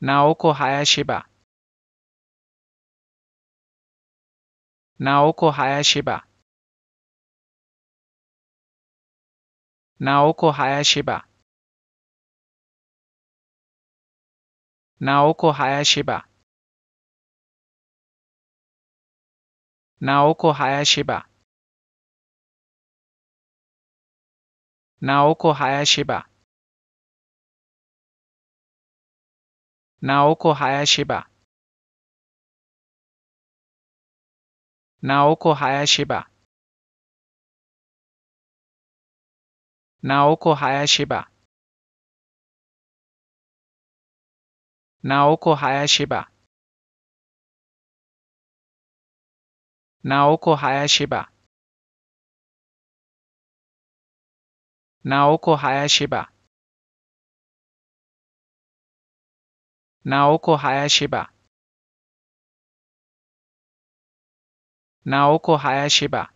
Naoko Hayashiba Naoko Hayashiba Naoko Hayashiba Naoko Hayashiba Naoko Hayashiba Naoko Hayashiba Naoko Hayashiba Naoko Hayashiba Naoko Hayashiba Naoko Hayashiba Naoko Hayashiba Naoko Hayashiba Naoko Hayashiba. Naoko Hayashiba.